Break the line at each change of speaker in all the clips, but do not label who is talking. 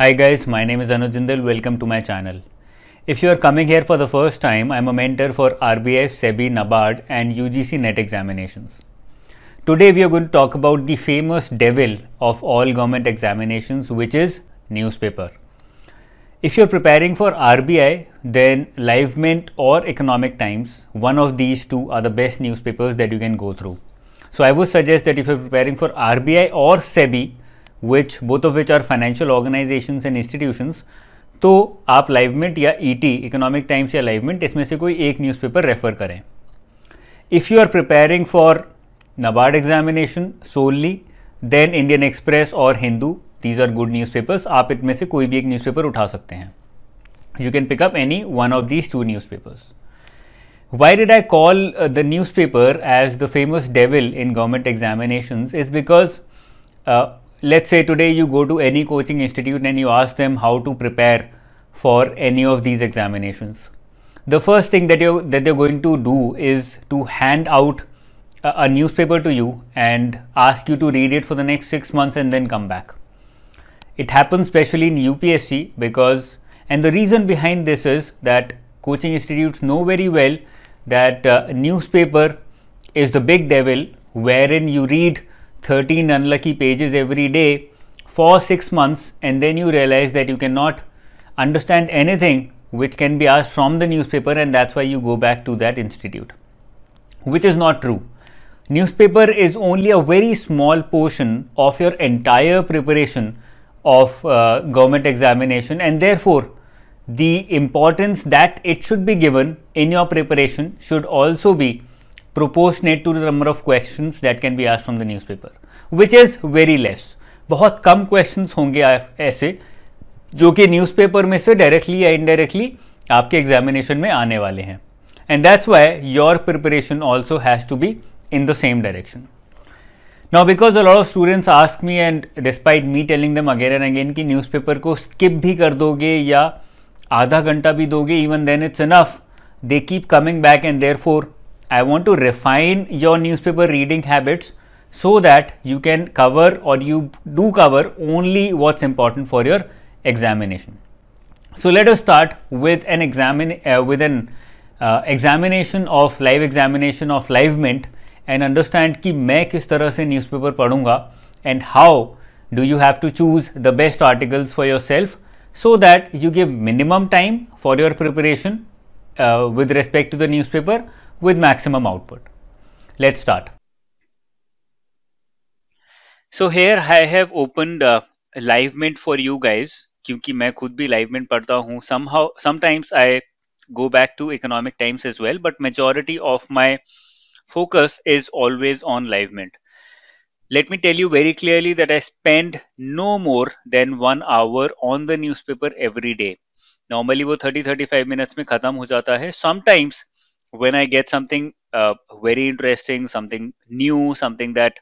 Hi guys, my name is Jindal. Welcome to my channel. If you are coming here for the first time, I'm a mentor for RBI, SEBI, NABARD and UGC NET examinations. Today we are going to talk about the famous devil of all government examinations which is newspaper. If you're preparing for RBI, then Live Mint or Economic Times, one of these two are the best newspapers that you can go through. So I would suggest that if you're preparing for RBI or SEBI, which both of which are financial organisation and institutions तो आप लाइवमेंट या E T economic times या लाइवमेंट इसमें से कोई एक newspaper refer रेफर करें if you are preparing for NABARD examination so only then Indian Express और Hindu these are good news newspapers आप इनमें से कोई भी एक न्यूज पेपर उठा सकते हैं you can pick up any one of these two newspapers Why did I call uh, the newspaper as the famous devil in government examinations? Is because uh, let's say today you go to any coaching institute and you ask them how to prepare for any of these examinations the first thing that you that they're going to do is to hand out a, a newspaper to you and ask you to read it for the next 6 months and then come back it happens especially in UPSC because and the reason behind this is that coaching institutes know very well that uh, newspaper is the big devil wherein you read 13 unlucky pages every day for 6 months and then you realize that you cannot understand anything which can be asked from the newspaper and that's why you go back to that institute which is not true newspaper is only a very small portion of your entire preparation of uh, government examination and therefore the importance that it should be given in your preparation should also be proportionate to the number of questions that can be asked from the newspaper, which is very less. बहुत कम questions होंगे ऐसे जो कि newspaper में से directly या indirectly आपके examination में आने वाले हैं and that's why your preparation also has to be in the same direction. Now, because a lot of students ask me and despite me telling them again and again कि newspaper को skip भी कर दोगे या आधा घंटा भी दोगे even then it's enough. They keep coming back and therefore I want to refine your newspaper reading habits so that you can cover or you do cover only what's important for your examination. So let us start with an examine uh, with an uh, examination of live examination of live mint and understand ki मैं kis tarah se newspaper padunga and how do you have to choose the best articles for yourself so that you give minimum time for your preparation uh, with respect to the newspaper with maximum output. Let's start. So here I have opened uh, mint for you guys because I myself also LiveMint पढ़ता somehow sometimes I go back to economic times as well but majority of my focus is always on mint. Let me tell you very clearly that I spend no more than one hour on the newspaper every day. Normally वो 30-35 minutes में खत्म हो जाता Sometimes when I get something uh, very interesting, something new, something that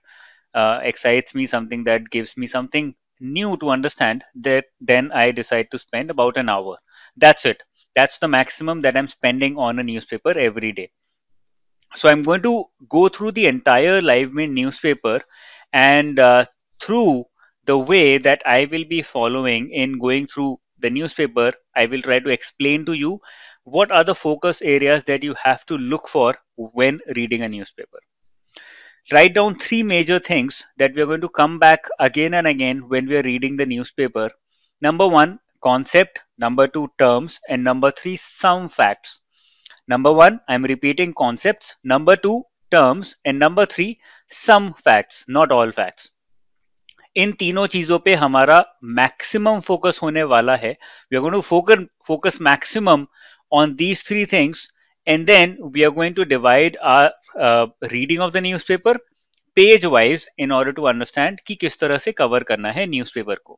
uh, excites me, something that gives me something new to understand, that then I decide to spend about an hour. That's it. That's the maximum that I'm spending on a newspaper every day. So I'm going to go through the entire Live Mint newspaper and uh, through the way that I will be following in going through the newspaper, I will try to explain to you what are the focus areas that you have to look for when reading a newspaper? Write down three major things that we are going to come back again and again when we are reading the newspaper. Number one, concept. Number two, terms. And number three, some facts. Number one, I'm repeating concepts. Number two, terms. And number three, some facts, not all facts. In Tino चीजों Hamara, maximum focus focus होने वाला है we are going to focus maximum on these three things and then we are going to divide our uh, reading of the newspaper page wise in order to understand ki kis tarah se cover karna hai newspaper ko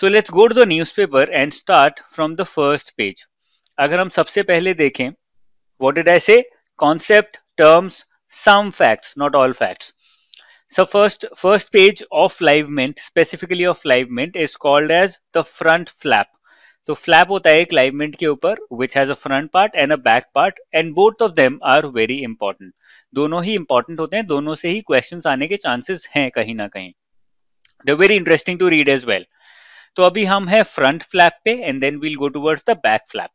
so let's go to the newspaper and start from the first page agar hum sabse pehle dekhein what did i say concept terms some facts not all facts so first first page of live mint specifically of live mint is called as the front flap तो flap होता है एक Livemint के ऊपर which has a front part and a back part and both of them are very important दोनों ही important होते हैं दोनों से ही क्वेश्चन आने के चांसेस हैं कहीं ना कहीं the very interesting to read as well तो अभी हम है फ्रंट फ्लैप पे and then we'll go towards the back flap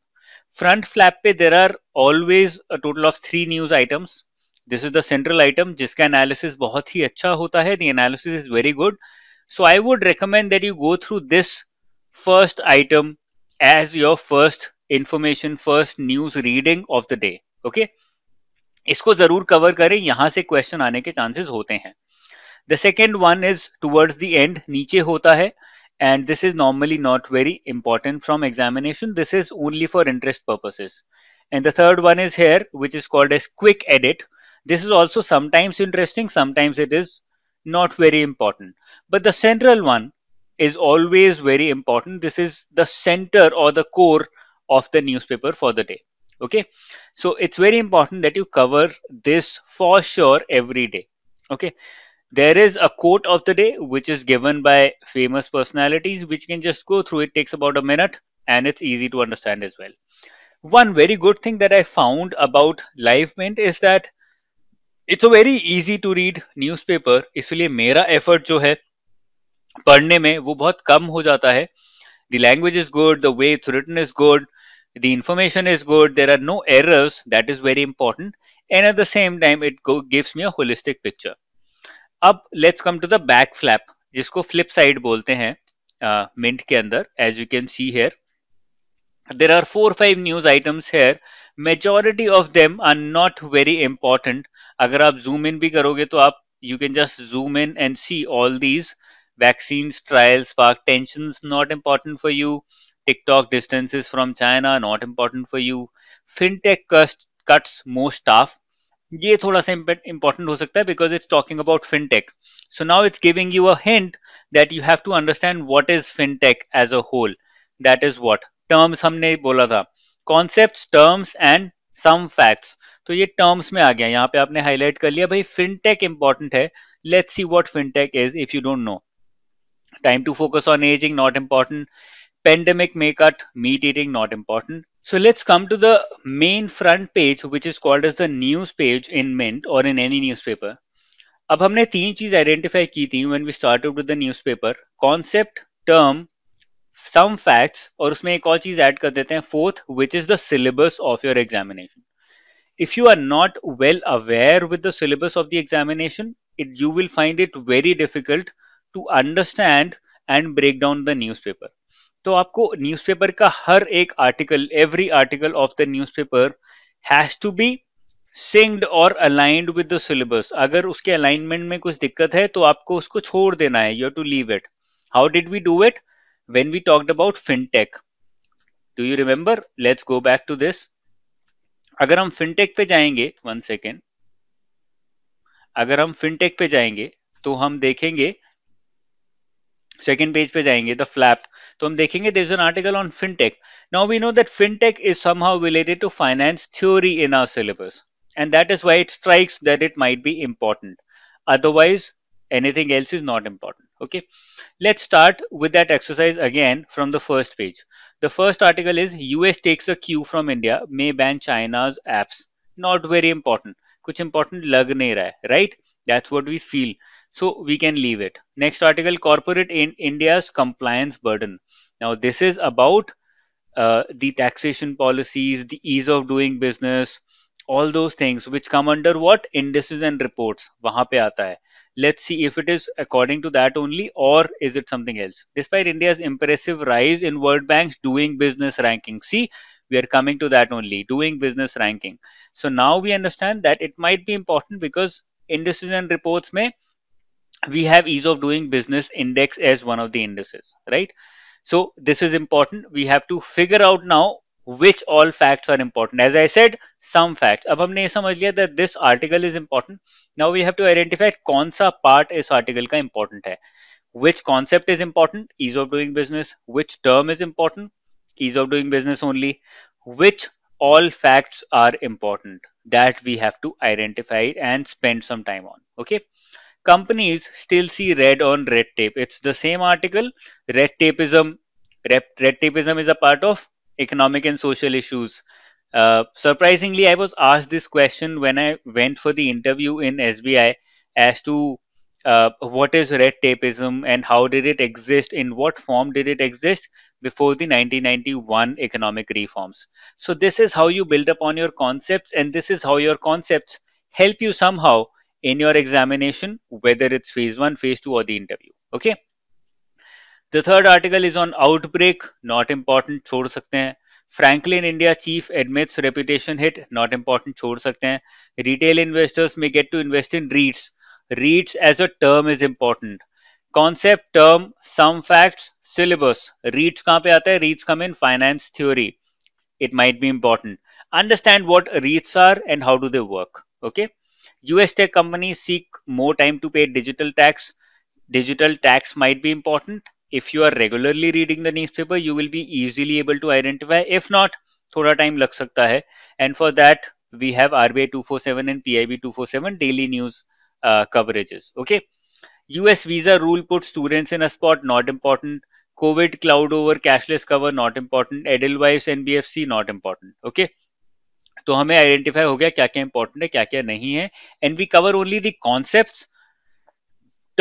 front flap पे there are always total of three news items this is the central item जिसका analysis बहुत ही अच्छा होता है the analysis is very good so I would recommend that you go through this first item as your first information first news reading of the day okay इसको जरूर cover करें यहां से क्वेश्चन आने के चांसेस होते हैं the second one is towards the end नीचे होता है and this is normally not very important from examination this is only for interest purposes and the third one is here which is called as quick edit this is also sometimes interesting sometimes it is not very important but the central one is always very important. This is the center or the core of the newspaper for the day. Okay, so it's very important that you cover this for sure every day. Okay, there is a quote of the day which is given by famous personalities, which can just go through. It takes about a minute and it's easy to understand as well. One very good thing that I found about LiveMint is that it's a very easy to read newspaper. Isliye mera effort jo hai. पढ़ने में वो बहुत कम हो जाता है the language is good the way it's written is good the information is good there are no error that is very important and at the same time it gives me a holistic picture अब let's come to the back flap जिसको flip side बोलते हैं Mint uh, के अंदर as you can see here there are four five news items here majority of them are not very important अगर आप zoom in भी करोगे तो आप you can just zoom in and see all these vaccines trials park tensions not important for you tiktok distances from china not important for you fintech cuts, cuts more staff ये थोड़ा सा important हो सकता because it's talking about fintech so now it's giving you a hint that you have to understand what is fintech as a whole that is what terms हमने बोला था concepts terms and some facts तो ये terms में आ गया यहाँ पे आपने हाईलाइट कर लिया भाई फिनटेक इंपॉर्टेंट है let's see what fintech is if you don't know Time to focus on aging, not important. Pandemic makeup, meat eating, not important. So let's come to the main front page, which is called as the news page in Mint or in any newspaper. अब हमने तीन चीज identify की थी when we started with the newspaper concept term some facts और उसमें एक और चीज ऐड कर देते हैं fourth which is the if you are not well aware with the syllabus of the examination you will find it very difficult to understand and break down the newspaper तो आपको न्यूज़पेपर का हर एक article every article of the newspaper has to be synced और aligned with the syllabus अगर उसके alignment में कुछ दिक्कत है तो आपको उसको छोड़ देना है you to leave it how did we do it when we talked about fintech do you remember let's go back to this अगर हम फिनटेक पे जाएंगे वन सेकेंड अगर हम फिनटेक पे जाएंगे तो हम देखेंगे सेकेंड पेज पे जाएंगे द फ्लैप तो हम देखेंगे this an article on fintech now we know that fintech is somehow related to finance theory in our syllabus and that is why it strikes that it might be important otherwise anything else is not important okay let's start with that exercise again from the first page the first article is US takes a cue from India may ban China's apps not very important कुछ important लग नहीं रहा है right that's what we feel So we can leave it. Next article, corporate in India's compliance burden. Now this is about uh, the taxation policies, the ease of doing business, all those things which come under what indices and reports pe aata hai. let's see if it is according to that only or is it something else despite india's impressive rise in world bank's doing business ranking see we are coming to that only doing business ranking so now we understand that it might be important because indices and reports may we have ease of doing business index as one of the indices, right? So this is important. We have to figure out now which all facts are important. As I said, some facts. अब हमने ये समझ that this article is important. Now we have to identify कौन part is article का important Which concept is important? Ease of doing business. Which term is important? Ease of doing business only. Which all facts are important that we have to identify and spend some time on. Okay companies still see red on red tape. It's the same article. Red tapeism, red, red tapeism is a part of economic and social issues. Uh, surprisingly, I was asked this question when I went for the interview in SBI as to uh, what is red tapeism and how did it exist, in what form did it exist before the 1991 economic reforms. So, this is how you build upon your concepts, and this is how your concepts help you somehow in your examination, whether it's phase one, phase two, or the interview. Okay. The third article is on outbreak, not important, Chhod sakte hain. Franklin India chief admits reputation hit, not important, Chhod sakte hain. Retail investors may get to invest in REITs. REITs as a term is important. Concept, term, some facts, syllabus. REITs कहाँ pe आता है? REITs come in finance theory. It might be important. Understand what REITs are and how do they work. Okay. US tech companies seek more time to pay digital tax. Digital tax might be important. If you are regularly reading the newspaper, you will be easily able to identify. If not, thoda time lag sakta hai. And for that, we have RBI 247 and PIB 247 daily news uh, coverages. Okay. US visa rule puts students in a spot not important. COVID cloud over cashless cover not important. Edelweiss NBFC not important. Okay. तो हमें identify हो गया क्या क्या important है क्या क्या नहीं है and we cover only the concept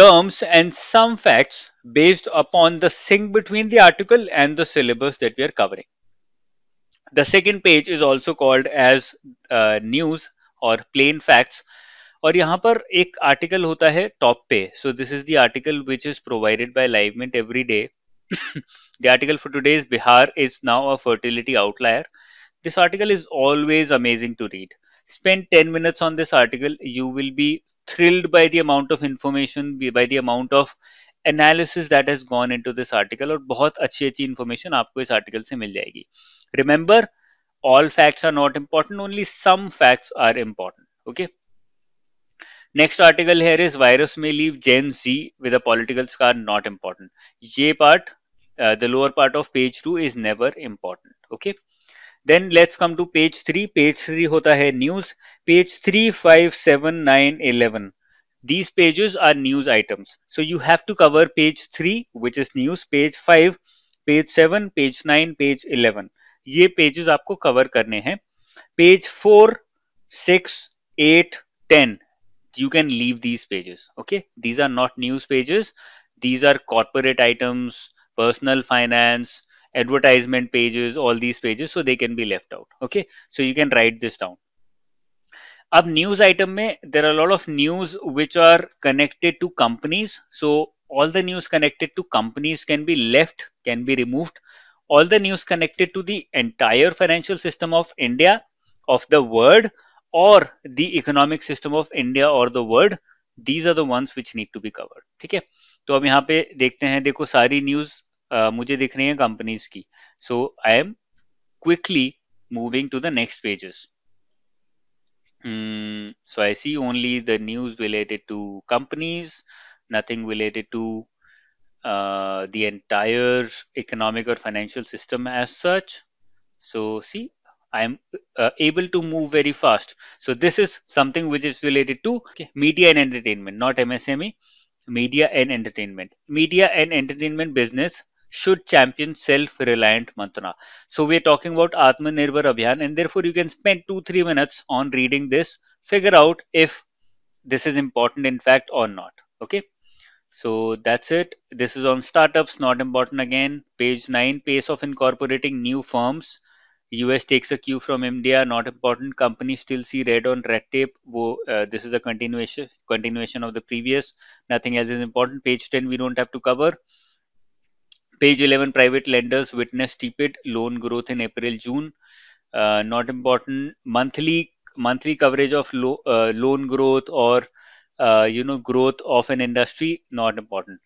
terms and some facts based upon the sync between the article and the syllabus that we are covering the second page is also called as news और plain facts और यहां पर एक article होता है top पे so this is the article which is provided by Livemint every day the article for today Bihar is now a fertility outlier this article is always amazing to read spend 10 minutes on this article you will be thrilled by the amount of information by the amount of analysis that has gone into this article or bahut achhi achhi information aapko is article se mil jayegi remember all facts are not important only some facts are important okay next article here is virus may leave gen z with a political scar not important J part uh, the lower part of page 2 is never important okay then let's come to page three. Page three है news page three five these pages are news items so you have to cover page 3 which is news page 5 page 7 page 9 page 11 ये pages आपको cover करने हैं page 4 6 8 10 you can leave these pages okay these are not news pages these are corporate items personal finance advertisement pages, all these pages, so they can be left out. Okay, so you can write this down. अब news item में there are lot of news which are connected to companies so all the news connected to companies can be left can be removed all the news connected to the entire financial system of India, of the world, or the economic system of India or the world. These are the ones which need to be covered. ठीक है तो अब यहाँ पे देखते हैं देखो सारी न्यूज मुझे दिख रही quickly moving to the next pages. Hmm, so I see only the news related to companies, nothing related to uh, the entire economic or financial system as such. So see, I'm uh, able to move very fast. So this is something which is related to media and entertainment, not MSME, media and entertainment. Media and entertainment business should champion self-reliant mantra. So we're talking about Atmanirbhar Abhiyan and therefore you can spend two, three minutes on reading this, figure out if this is important in fact or not. Okay. So that's it. This is on startups, not important again. Page 9, pace of incorporating new firms. US takes a cue from India, not important. Companies still see red on red tape. uh, this is a continuation continuation of the previous. Nothing else is important. Page 10, we don't have to cover. Page 11 private lenders witnessed tepid loan growth in April June. Uh, not important. Monthly monthly coverage of lo- uh, loan growth or uh, you know growth of an industry not important.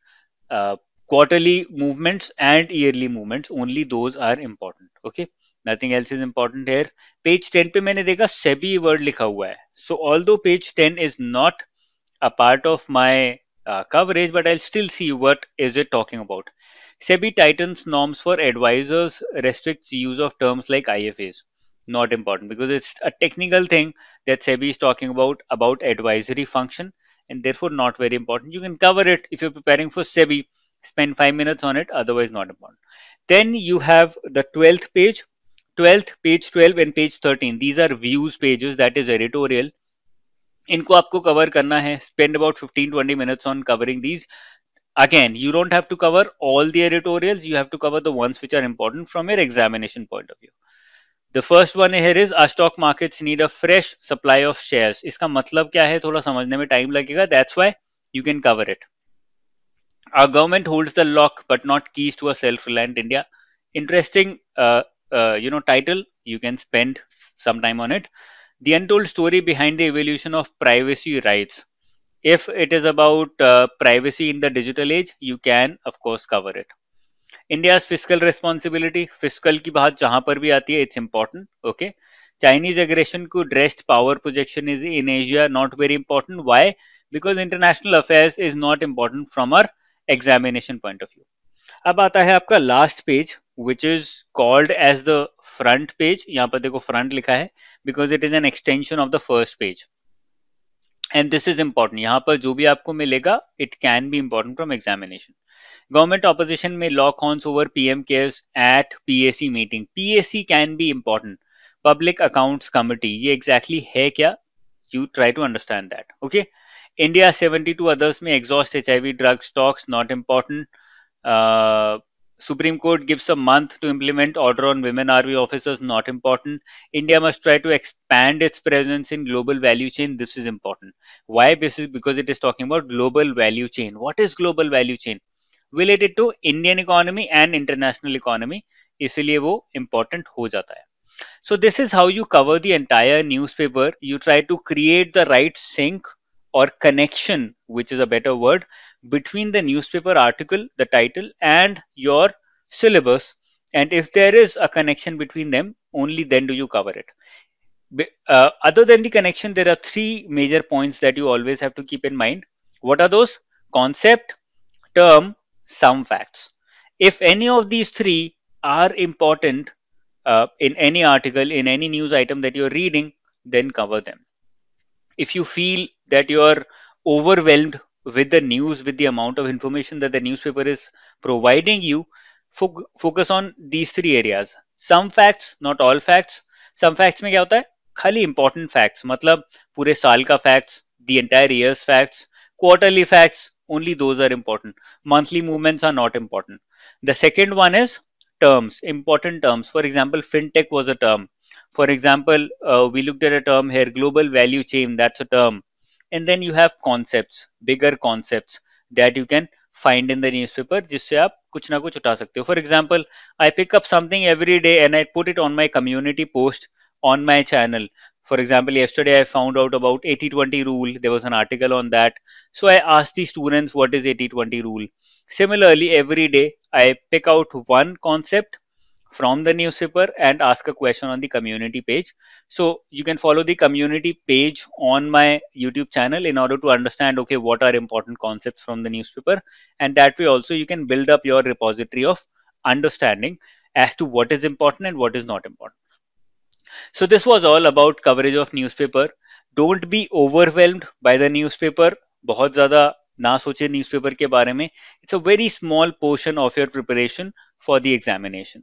Uh, quarterly movements and yearly movements only those are important. Okay. nothing else is important here. Page 10. पे मैंने देखा SEBI word लिखा हुआ है so all दो page ten is not a uh, coverage, but I'll still see what is it talking about. SEBI tightens norms for advisors, restricts use of terms like IFAs. Not important because it's a technical thing that SEBI is talking about about advisory function and therefore not very important. You can cover it if you're preparing for SEBI. Spend five minutes on it, otherwise not important. Then you have the 12th page, 12th, page 12 and page 13. These are views pages, that is editorial. इनको आपको cover करना है spend about fifteen twenty minutes on covering these again you don't have to cover all the editorial you have to cover the ones which are important from your examination point of view the first one here is our stock markets need a fresh supply of share इसका मतलब क्या है थोड़ा समझने में time लगेगा that's why you can cover it our government hold the lock but not keys to self reliant India interesting you know title you can spend sometime on it the untold story behind the evolution of privacy rights. If it is about uh, privacy in the digital age, you can, of course, cover it. India's fiscal responsibility, fiscal ki baat jahan par bhi aati hai, it's important, okay? Chinese aggression to dressed power projection is in Asia not very important. Why? Because international affairs is not important from our examination point of view. अब आता है आपका last page, which is called as the front page यहाँ पर देखो front लिखा है because it is an extension of the first page and this is important यहाँ पर जो भी आपको मिलेगा it can be important from examination government opposition में lock horns over P M cares at P S C meeting P S C can be important public account committee ये exactly exactly है क्या you try to understand that okay India seventy two others में exhaust H I V drug stocks not important Supreme Court gives a month to implement order on women Army officers, not important. India must try to expand its presence in global value chain. This is important. Why? Because it is talking about global value chain. What is global value chain? Related to Indian economy and international economy. इसलिए वो important हो जाता है. So this is how you cover the entire newspaper. You try to create the right sync or connection, which is a better word, between the newspaper article, the title, and your syllabus. And if there is a connection between them, only then do you cover it. Uh, other than the connection, there are three major points that you always have to keep in mind. What are those? Concept, term, some facts. If any of these three are important uh, in any article, in any news item that you're reading, then cover them. If you feel that you're overwhelmed with the news with the amount of information that the newspaper is providing you focus on these three areas some facts not all facts some facts में क्या होता है खाली important facts मतलब पूरे साल facts the entire year's facts quarterly facts only those are important monthly movements are not important the second one is terms important terms for example fintech was a term for example uh, we looked at a term here global value chain that's a term and then you have concepts bigger concepts that you can find in the newspaper जिससे आप कुछ ना कुछ उठा सकते हो for example I pick up something every day and I put it on my community post on for example yesterday i found out about 80 20 rule there was an article on that so i asked the students what is 80 20 rule similarly every day i pick out one concept from the newspaper and ask a question on the community page. So you can follow the community page on my YouTube channel in order to understand, okay, what are important concepts from the newspaper. And that way also you can build up your repository of understanding as to what is important and what is not important. So this was all about coverage of newspaper. Don't be overwhelmed by the newspaper. बहुत ज़्यादा ना सोचे newspaper के बारे में it's a very small portion of your preparation for the